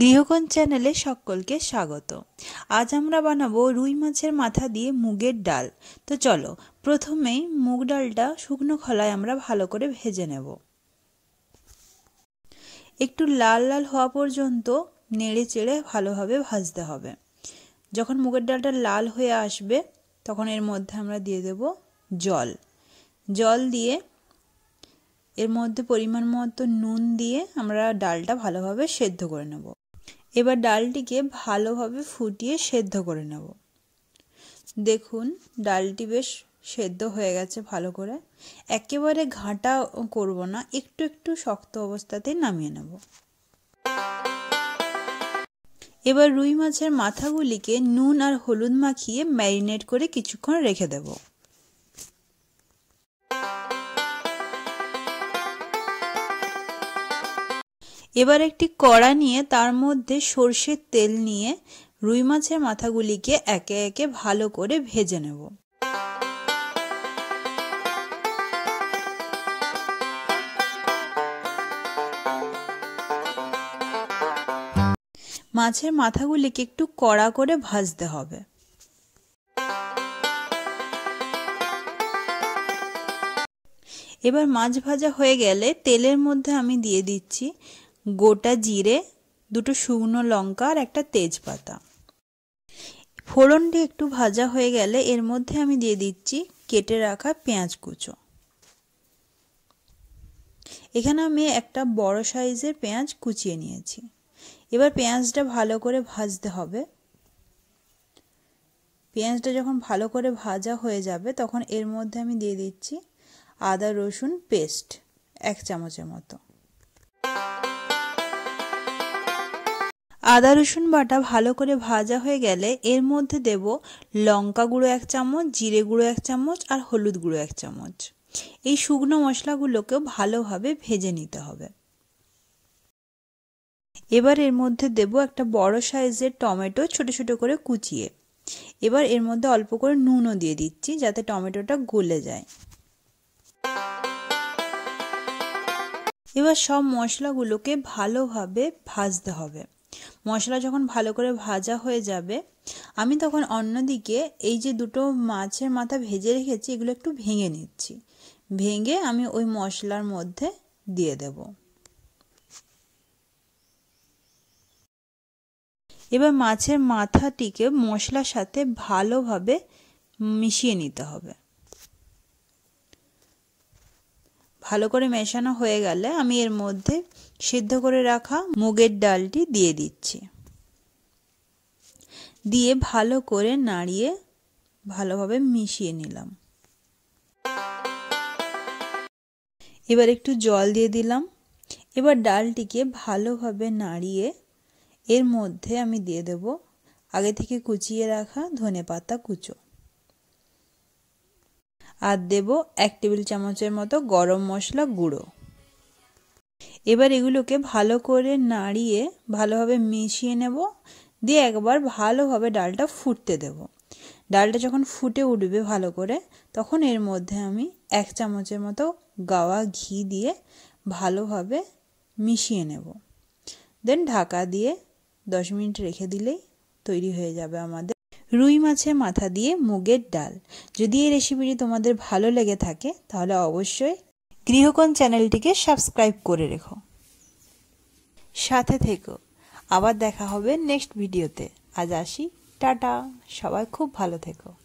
গৃহকোণ চ্যানেলে সকলকে স্বাগত আজ আমরা বানাবো রুই মাছের মাথা দিয়ে মুগের ডাল তো চলো প্রথমেই মুগ ডালটা শুকনো খলায় আমরা ভালো করে ভেজে নেব একটু লাল লাল হওয়া পর্যন্ত নেড়ে চেড়ে ভালোভাবে ভাজতে হবে যখন মুগের ডালটা লাল হয়ে আসবে তখন এর মধ্যে আমরা দিয়ে দেব জল জল দিয়ে এর মধ্যে পরিমাণ মতো নুন দিয়ে আমরা ডালটা ভালোভাবে সেদ্ধ করে নেব এবার ডালটিকে ভালোভাবে ফুটিয়ে সেদ্ধ করে নেব দেখুন ডালটি বেশ সেদ্ধ হয়ে গেছে ভালো করে একেবারে ঘাঁটা করব না একটু একটু শক্ত অবস্থাতেই নামিয়ে নেব এবার রুই মাছের মাথাগুলিকে নুন আর হলুদ মাখিয়ে ম্যারিনেট করে কিছুক্ষণ রেখে দেবো এবার একটি কড়া নিয়ে তার মধ্যে সর্ষের তেল নিয়ে রুই মাছের মাথাগুলিকে একে একে ভালো করে ভেজে নেব মাছের মাথাগুলিকে একটু কড়া করে ভাজতে হবে এবার মাছ ভাজা হয়ে গেলে তেলের মধ্যে আমি দিয়ে দিচ্ছি গোটা জিরে দুটো শুকনো লঙ্কা আর একটা তেজপাতা ফোড়নটি একটু ভাজা হয়ে গেলে এর মধ্যে আমি দিয়ে দিচ্ছি কেটে রাখা পেঁয়াজ কুচো এখানে আমি একটা বড় সাইজের পেঁয়াজ কুচিয়ে নিয়েছি এবার পেঁয়াজটা ভালো করে ভাজতে হবে পেঁয়াজটা যখন ভালো করে ভাজা হয়ে যাবে তখন এর মধ্যে আমি দিয়ে দিচ্ছি আদা রসুন পেস্ট এক চামচের মতো আদা রসুন বাটা ভালো করে ভাজা হয়ে গেলে এর মধ্যে দেব লঙ্কা গুঁড়ো এক চামচ জিরে গুঁড়ো এক চামচ আর হলুদ গুঁড়ো এক চামচ এই শুকনো মশলাগুলোকেও ভালোভাবে ভেজে নিতে হবে এবার এর মধ্যে দেব একটা বড় সাইজের টমেটো ছোট ছোট করে কুচিয়ে এবার এর মধ্যে অল্প করে নুনও দিয়ে দিচ্ছি যাতে টমেটোটা গলে যায় এবার সব মশলাগুলোকে ভালোভাবে ভাজতে হবে মশলা যখন ভালো করে ভাজা হয়ে যাবে আমি তখন অন্যদিকে এই যে দুটো মাছের মাথা ভেজে রেখেছি এগুলো একটু ভেঙে নিচ্ছি ভেঙে আমি ওই মশলার মধ্যে দিয়ে দেব এবার মাছের মাথাটিকে মশলার সাথে ভালোভাবে মিশিয়ে নিতে হবে ভালো করে মেশানো হয়ে গেলে আমি এর মধ্যে সিদ্ধ করে রাখা মুগের ডালটি দিয়ে দিচ্ছি দিয়ে ভালো করে নাড়িয়ে ভালোভাবে মিশিয়ে নিলাম এবার একটু জল দিয়ে দিলাম এবার ডালটিকে ভালোভাবে নাড়িয়ে এর মধ্যে আমি দিয়ে দেব আগে থেকে কুচিয়ে রাখা ধনে পাতা কুচো আর দেব এক টেবিল চামচের মতো গরম মশলা গুঁড়ো এবার এগুলোকে ভালো করে নাড়িয়ে ভালোভাবে মিশিয়ে নেব দিয়ে একবার ভালোভাবে ডালটা ফুটতে দেব ডালটা যখন ফুটে উঠবে ভালো করে তখন এর মধ্যে আমি এক চামচের মতো গাওয়া ঘি দিয়ে ভালোভাবে মিশিয়ে নেব দেন ঢাকা দিয়ে দশ মিনিট রেখে দিলেই তৈরি হয়ে যাবে আমাদের রুই মাছের মাথা দিয়ে মুগের ডাল যদি এই রেসিপিটি তোমাদের ভালো লেগে থাকে তাহলে অবশ্যই গৃহকোণ চ্যানেলটিকে সাবস্ক্রাইব করে রেখো সাথে থেকো আবার দেখা হবে নেক্সট ভিডিওতে আজ আসি টাটা সবাই খুব ভালো থেকো